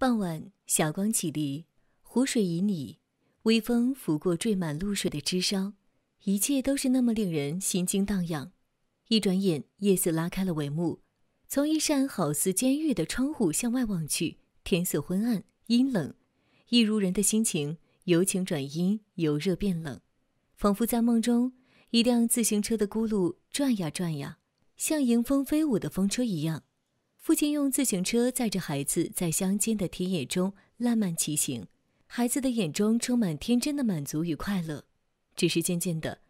傍晚，霞光绮丽，湖水旖旎，微风拂过缀满露水的枝梢，一切都是那么令人心惊荡漾。一转眼，夜色拉开了帷幕。从一扇好似监狱的窗户向外望去，天色昏暗阴冷，一如人的心情由晴转阴，由热变冷。仿佛在梦中，一辆自行车的轱辘转呀转呀，像迎风飞舞的风车一样。父亲用自行车载着孩子，在乡间的田野中烂漫骑行，孩子的眼中充满天真的满足与快乐。只是渐渐的，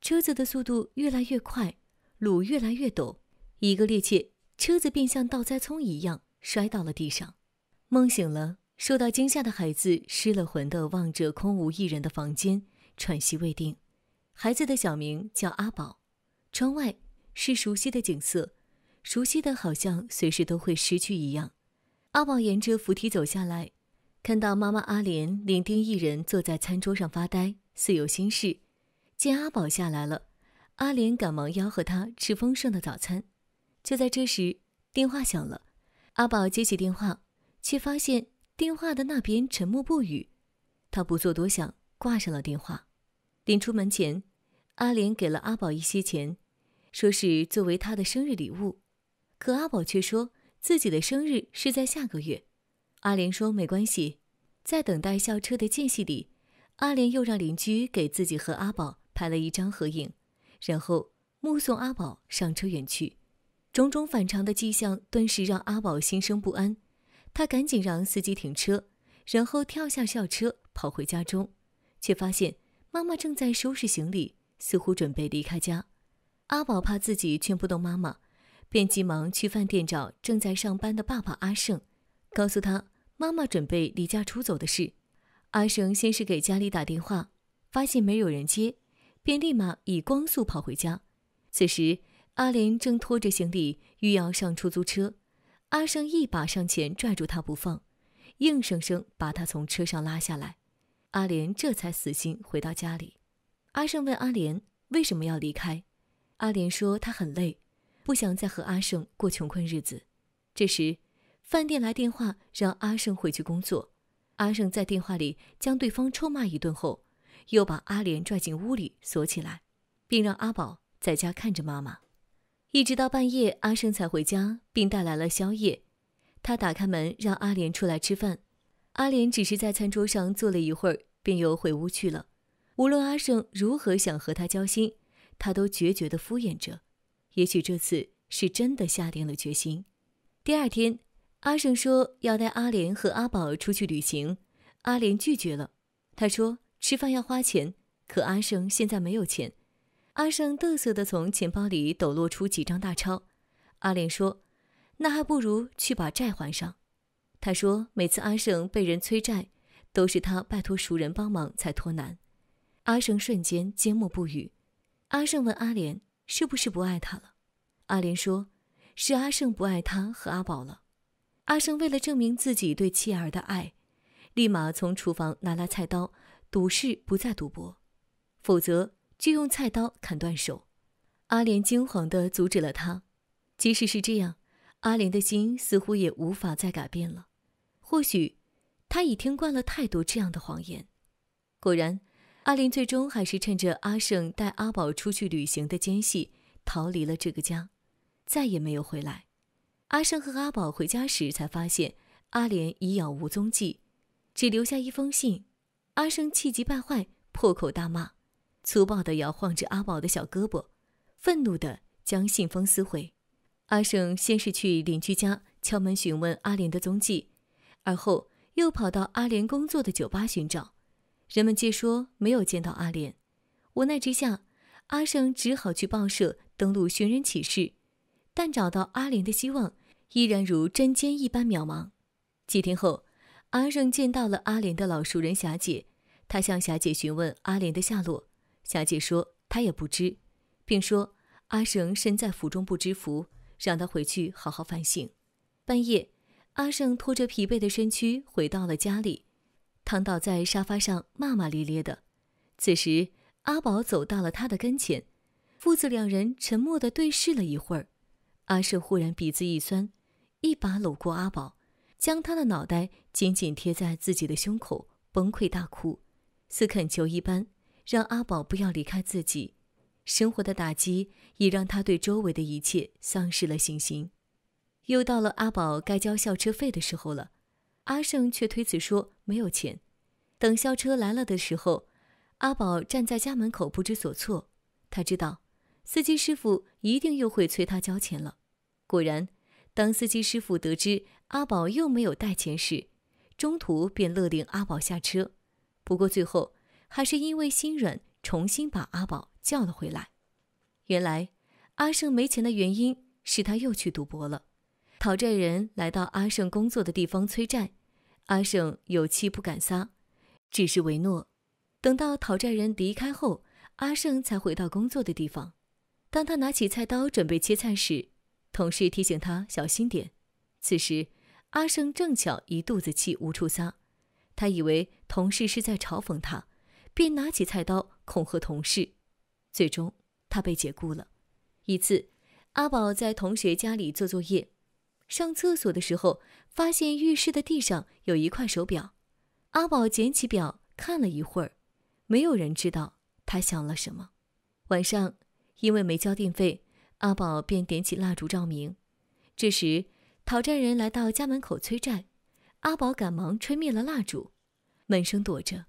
车子的速度越来越快，路越来越陡，一个趔趄，车子便像倒栽葱一样摔到了地上。梦醒了，受到惊吓的孩子失了魂的望着空无一人的房间，喘息未定。孩子的小名叫阿宝，窗外是熟悉的景色。熟悉的好像随时都会失去一样。阿宝沿着扶梯走下来，看到妈妈阿莲伶仃一人坐在餐桌上发呆，似有心事。见阿宝下来了，阿莲赶忙吆喝他吃丰盛的早餐。就在这时，电话响了。阿宝接起电话，却发现电话的那边沉默不语。他不做多想，挂上了电话。临出门前，阿莲给了阿宝一些钱，说是作为他的生日礼物。可阿宝却说自己的生日是在下个月。阿莲说没关系，在等待校车的间隙里，阿莲又让邻居给自己和阿宝拍了一张合影，然后目送阿宝上车远去。种种反常的迹象顿时让阿宝心生不安，他赶紧让司机停车，然后跳下校车跑回家中，却发现妈妈正在收拾行李，似乎准备离开家。阿宝怕自己劝不动妈妈。便急忙去饭店找正在上班的爸爸阿胜，告诉他妈妈准备离家出走的事。阿胜先是给家里打电话，发现没有人接，便立马以光速跑回家。此时，阿莲正拖着行李欲要上出租车，阿胜一把上前拽住他不放，硬生生把他从车上拉下来。阿莲这才死心回到家里。阿胜问阿莲为什么要离开，阿莲说她很累。不想再和阿胜过穷困日子。这时，饭店来电话让阿胜回去工作。阿胜在电话里将对方臭骂一顿后，又把阿莲拽进屋里锁起来，并让阿宝在家看着妈妈。一直到半夜，阿胜才回家，并带来了宵夜。他打开门让阿莲出来吃饭，阿莲只是在餐桌上坐了一会儿，便又回屋去了。无论阿胜如何想和他交心，他都决绝地敷衍着。也许这次是真的下定了决心。第二天，阿胜说要带阿莲和阿宝出去旅行，阿莲拒绝了。他说吃饭要花钱，可阿胜现在没有钱。阿胜得瑟地从钱包里抖落出几张大钞。阿莲说：“那还不如去把债还上。”他说每次阿胜被人催债，都是他拜托熟人帮忙才脱难。阿胜瞬间缄默不语。阿胜问阿莲。是不是不爱他了？阿莲说：“是阿胜不爱他和阿宝了。”阿胜为了证明自己对妻儿的爱，立马从厨房拿来菜刀，赌誓不再赌博，否则就用菜刀砍断手。阿莲惊慌地阻止了他。即使是这样，阿莲的心似乎也无法再改变了。或许，他已听惯了太多这样的谎言。果然。阿莲最终还是趁着阿胜带阿宝出去旅行的间隙逃离了这个家，再也没有回来。阿胜和阿宝回家时才发现阿莲已杳无踪迹，只留下一封信。阿胜气急败坏，破口大骂，粗暴地摇晃着阿宝的小胳膊，愤怒地将信封撕毁。阿胜先是去邻居家敲门询问阿莲的踪迹，而后又跑到阿莲工作的酒吧寻找。人们皆说没有见到阿莲，无奈之下，阿胜只好去报社登录寻人启事，但找到阿莲的希望依然如针尖一般渺茫。几天后，阿胜见到了阿莲的老熟人霞姐，他向霞姐询问阿莲的下落，霞姐说她也不知，并说阿胜身在福中不知福，让他回去好好反省。半夜，阿胜拖着疲惫的身躯回到了家里。躺倒在沙发上，骂骂咧咧的。此时，阿宝走到了他的跟前，父子两人沉默的对视了一会儿。阿社忽然鼻子一酸，一把搂过阿宝，将他的脑袋紧紧贴在自己的胸口，崩溃大哭，似恳求一般，让阿宝不要离开自己。生活的打击已让他对周围的一切丧失了信心。又到了阿宝该交校车费的时候了。阿胜却推辞说没有钱。等校车来了的时候，阿宝站在家门口不知所措。他知道，司机师傅一定又会催他交钱了。果然，当司机师傅得知阿宝又没有带钱时，中途便勒令阿宝下车。不过最后还是因为心软，重新把阿宝叫了回来。原来，阿胜没钱的原因是他又去赌博了。讨债人来到阿胜工作的地方催债。阿胜有气不敢撒，只是为诺。等到讨债人离开后，阿胜才回到工作的地方。当他拿起菜刀准备切菜时，同事提醒他小心点。此时，阿胜正巧一肚子气无处撒，他以为同事是在嘲讽他，便拿起菜刀恐吓同事。最终，他被解雇了。一次，阿宝在同学家里做作业。上厕所的时候，发现浴室的地上有一块手表。阿宝捡起表看了一会儿，没有人知道他想了什么。晚上，因为没交电费，阿宝便点起蜡烛照明。这时，讨债人来到家门口催债，阿宝赶忙吹灭了蜡烛，闷声躲着。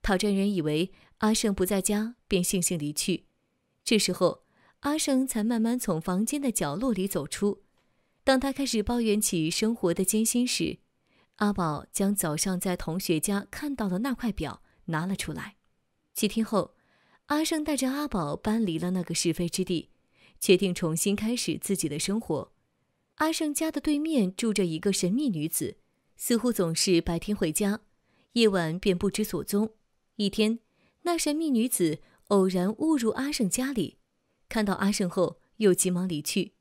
讨债人以为阿胜不在家，便悻悻离去。这时候，阿胜才慢慢从房间的角落里走出。当他开始抱怨起生活的艰辛时，阿宝将早上在同学家看到的那块表拿了出来。几天后，阿胜带着阿宝搬离了那个是非之地，决定重新开始自己的生活。阿胜家的对面住着一个神秘女子，似乎总是白天回家，夜晚便不知所踪。一天，那神秘女子偶然误入阿胜家里，看到阿胜后又急忙离去。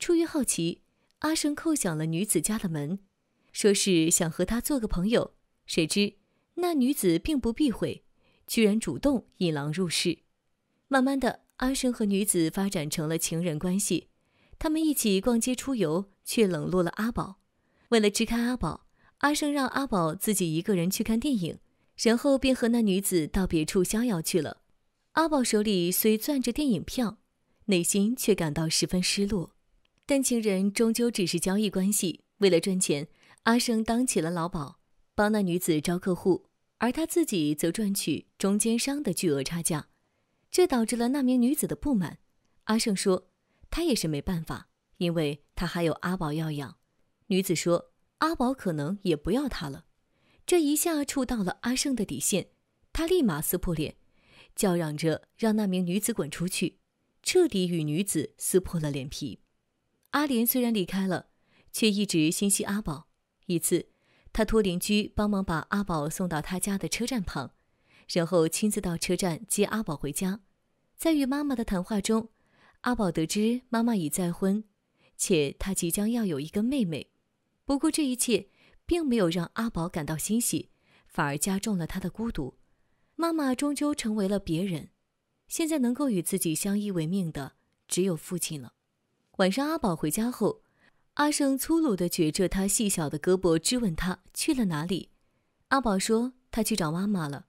出于好奇，阿生叩响了女子家的门，说是想和她做个朋友。谁知那女子并不避讳，居然主动引狼入室。慢慢的，阿生和女子发展成了情人关系。他们一起逛街出游，却冷落了阿宝。为了支开阿宝，阿生让阿宝自己一个人去看电影，然后便和那女子到别处逍遥去了。阿宝手里虽攥着电影票，内心却感到十分失落。但情人终究只是交易关系。为了赚钱，阿胜当起了老鸨，帮那女子招客户，而他自己则赚取中间商的巨额差价。这导致了那名女子的不满。阿胜说：“他也是没办法，因为他还有阿宝要养。”女子说：“阿宝可能也不要他了。”这一下触到了阿胜的底线，他立马撕破脸，叫嚷着让那名女子滚出去，彻底与女子撕破了脸皮。阿莲虽然离开了，却一直心系阿宝。一次，他托邻居帮忙把阿宝送到他家的车站旁，然后亲自到车站接阿宝回家。在与妈妈的谈话中，阿宝得知妈妈已再婚，且他即将要有一个妹妹。不过，这一切并没有让阿宝感到欣喜，反而加重了他的孤独。妈妈终究成为了别人，现在能够与自己相依为命的只有父亲了。晚上，阿宝回家后，阿胜粗鲁地举着他细小的胳膊，质问他去了哪里。阿宝说他去找妈妈了，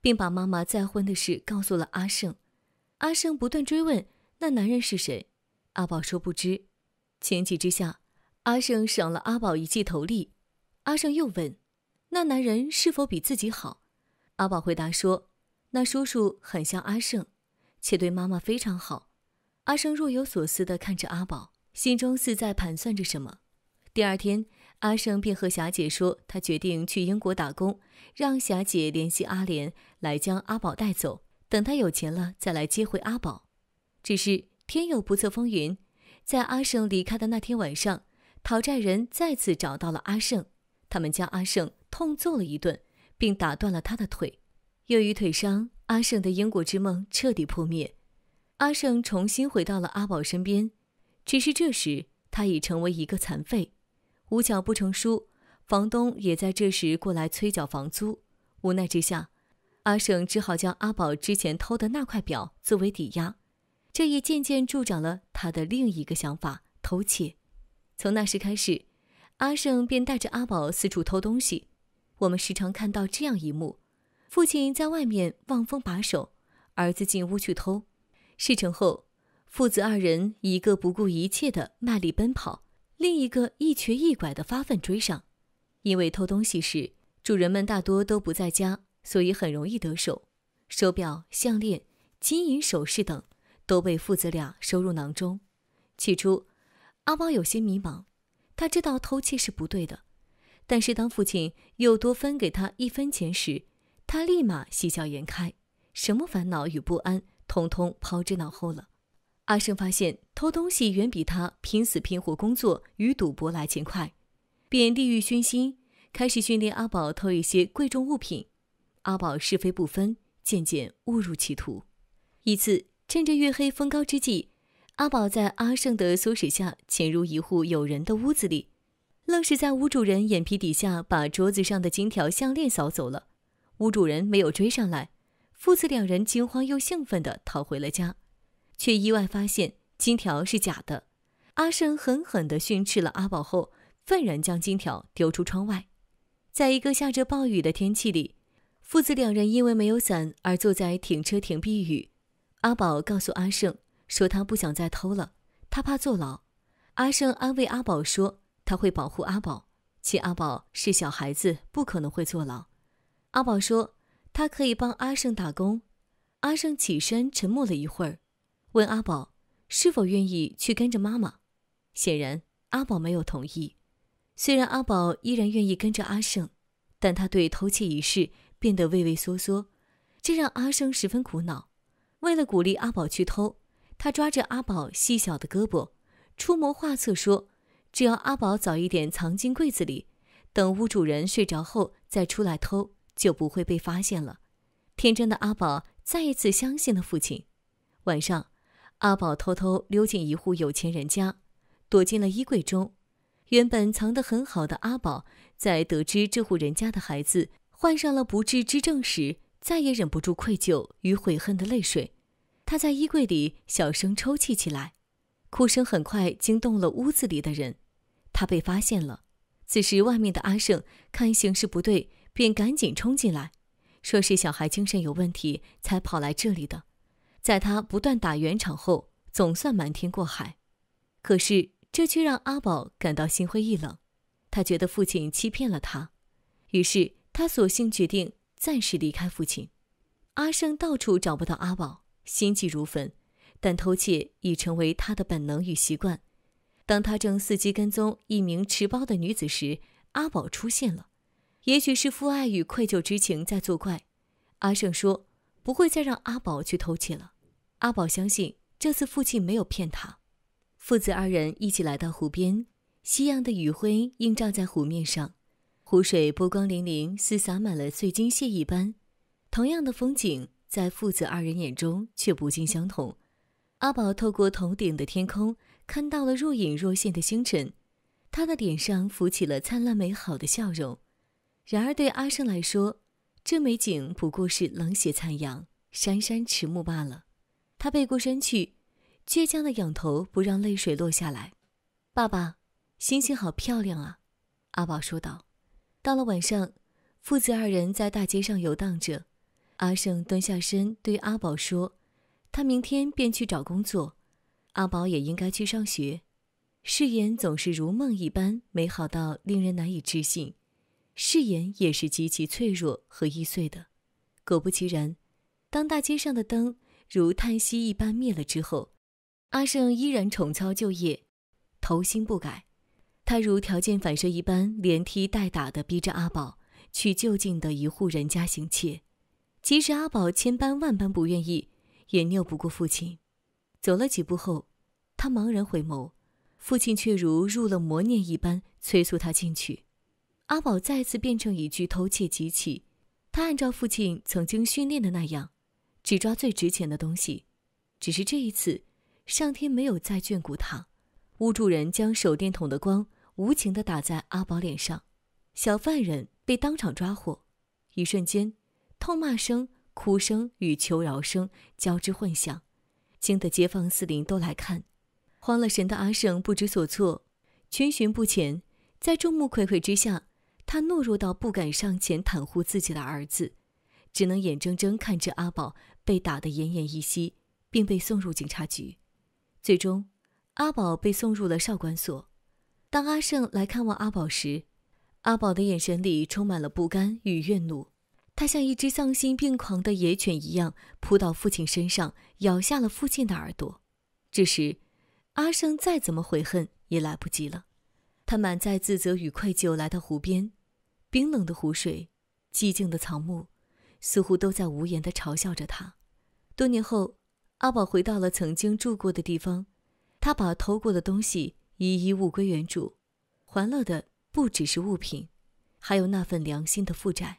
并把妈妈再婚的事告诉了阿胜。阿胜不断追问那男人是谁，阿宝说不知。情急之下，阿胜赏了阿宝一记头力。阿胜又问，那男人是否比自己好？阿宝回答说，那叔叔很像阿胜，且对妈妈非常好。阿胜若有所思地看着阿宝，心中似在盘算着什么。第二天，阿胜便和霞姐说，他决定去英国打工，让霞姐联系阿莲来将阿宝带走，等他有钱了再来接回阿宝。只是天有不测风云，在阿胜离开的那天晚上，讨债人再次找到了阿胜，他们将阿胜痛揍了一顿，并打断了他的腿。由于腿伤，阿胜的英国之梦彻底破灭。阿胜重新回到了阿宝身边，只是这时他已成为一个残废。无巧不成书，房东也在这时过来催缴房租。无奈之下，阿胜只好将阿宝之前偷的那块表作为抵押。这也渐渐助长了他的另一个想法——偷窃。从那时开始，阿胜便带着阿宝四处偷东西。我们时常看到这样一幕：父亲在外面望风把守，儿子进屋去偷。事成后，父子二人一个不顾一切的卖力奔跑，另一个一瘸一拐的发奋追上。因为偷东西时，主人们大多都不在家，所以很容易得手。手表、项链、金银首饰等都被父子俩收入囊中。起初，阿猫有些迷茫，他知道偷窃是不对的，但是当父亲又多分给他一分钱时，他立马喜笑颜开，什么烦恼与不安。统统抛之脑后了。阿胜发现偷东西远比他拼死拼活工作与赌博来钱快，便利欲熏心，开始训练阿宝偷一些贵重物品。阿宝是非不分，渐渐误入歧途。一次，趁着月黑风高之际，阿宝在阿胜的唆使下，潜入一户有人的屋子里，愣是在屋主人眼皮底下把桌子上的金条项链扫走了。屋主人没有追上来。父子两人惊慌又兴奋地逃回了家，却意外发现金条是假的。阿胜狠狠地训斥了阿宝后，愤然将金条丢出窗外。在一个下着暴雨的天气里，父子两人因为没有伞而坐在停车亭避雨。阿宝告诉阿胜说：“他不想再偷了，他怕坐牢。”阿胜安慰阿宝说：“他会保护阿宝，且阿宝是小孩子，不可能会坐牢。”阿宝说。他可以帮阿胜打工。阿胜起身，沉默了一会儿，问阿宝是否愿意去跟着妈妈。显然，阿宝没有同意。虽然阿宝依然愿意跟着阿胜，但他对偷窃一事变得畏畏缩缩，这让阿胜十分苦恼。为了鼓励阿宝去偷，他抓着阿宝细小的胳膊，出谋划策说：“只要阿宝早一点藏进柜子里，等屋主人睡着后再出来偷。”就不会被发现了。天真的阿宝再一次相信了父亲。晚上，阿宝偷偷溜进一户有钱人家，躲进了衣柜中。原本藏得很好的阿宝，在得知这户人家的孩子患上了不治之症时，再也忍不住愧疚与悔恨的泪水，他在衣柜里小声抽泣起来。哭声很快惊动了屋子里的人，他被发现了。此时，外面的阿胜看形势不对。便赶紧冲进来，说是小孩精神有问题才跑来这里的，在他不断打圆场后，总算瞒天过海。可是这却让阿宝感到心灰意冷，他觉得父亲欺骗了他，于是他索性决定暂时离开父亲。阿胜到处找不到阿宝，心急如焚，但偷窃已成为他的本能与习惯。当他正伺机跟踪一名持包的女子时，阿宝出现了。也许是父爱与愧疚之情在作怪，阿胜说：“不会再让阿宝去偷窃了。”阿宝相信这次父亲没有骗他。父子二人一起来到湖边，夕阳的余晖映照在湖面上，湖水波光粼粼，似洒满了碎金屑一般。同样的风景，在父子二人眼中却不尽相同。阿宝透过头顶的天空，看到了若隐若现的星辰，他的脸上浮起了灿烂美好的笑容。然而，对阿胜来说，这美景不过是冷血残阳、姗姗迟暮罢了。他背过身去，倔强的仰头，不让泪水落下来。爸爸，星星好漂亮啊！阿宝说道。到了晚上，父子二人在大街上游荡着。阿胜蹲下身对阿宝说：“他明天便去找工作，阿宝也应该去上学。”誓言总是如梦一般美好到令人难以置信。誓言也是极其脆弱和易碎的。果不其然，当大街上的灯如叹息一般灭了之后，阿胜依然重操旧业，头心不改。他如条件反射一般，连踢带打地逼着阿宝去就近的一户人家行窃。即使阿宝千般万般不愿意，也拗不过父亲。走了几步后，他茫然回眸，父亲却如入了魔念一般催促他进去。阿宝再次变成一具偷窃机器，他按照父亲曾经训练的那样，只抓最值钱的东西。只是这一次，上天没有再眷顾他。屋主人将手电筒的光无情地打在阿宝脸上，小犯人被当场抓获。一瞬间，痛骂声、哭声与求饶声交织混响，惊得街坊四邻都来看。慌了神的阿胜不知所措，群寻不前，在众目睽睽之下。他懦弱到不敢上前袒护自己的儿子，只能眼睁睁看着阿宝被打得奄奄一息，并被送入警察局。最终，阿宝被送入了少管所。当阿胜来看望阿宝时，阿宝的眼神里充满了不甘与怨怒。他像一只丧心病狂的野犬一样扑到父亲身上，咬下了父亲的耳朵。这时，阿胜再怎么悔恨也来不及了。他满载自责与愧疚，来到湖边。冰冷的湖水，寂静的草木，似乎都在无言地嘲笑着他。多年后，阿宝回到了曾经住过的地方，他把偷过的东西一一物归原主，还了的不只是物品，还有那份良心的负债。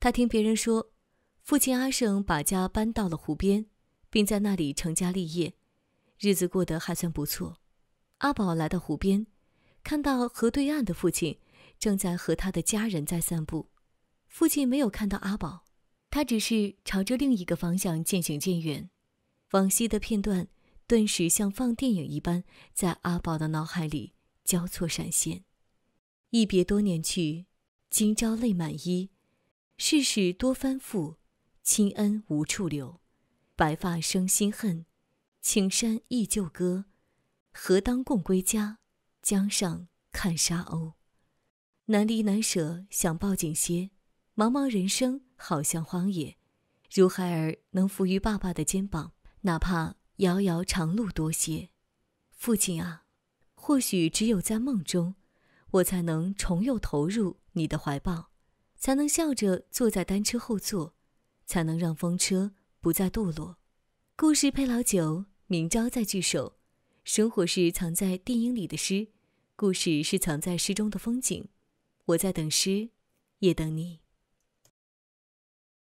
他听别人说，父亲阿胜把家搬到了湖边，并在那里成家立业，日子过得还算不错。阿宝来到湖边，看到河对岸的父亲。正在和他的家人在散步，父亲没有看到阿宝，他只是朝着另一个方向渐行渐远。往昔的片段顿时像放电影一般，在阿宝的脑海里交错闪现。一别多年去，今朝泪满衣。世事多翻覆，亲恩无处留。白发生心恨，青山依旧歌。何当共归家，江上看沙鸥。难离难舍，想抱紧些。茫茫人生，好像荒野，如孩儿能伏于爸爸的肩膀，哪怕遥遥长路多些。父亲啊，或许只有在梦中，我才能重又投入你的怀抱，才能笑着坐在单车后座，才能让风车不再堕落。故事配老酒，明朝再聚首。生活是藏在电影里的诗，故事是藏在诗中的风景。我在等诗，也等你。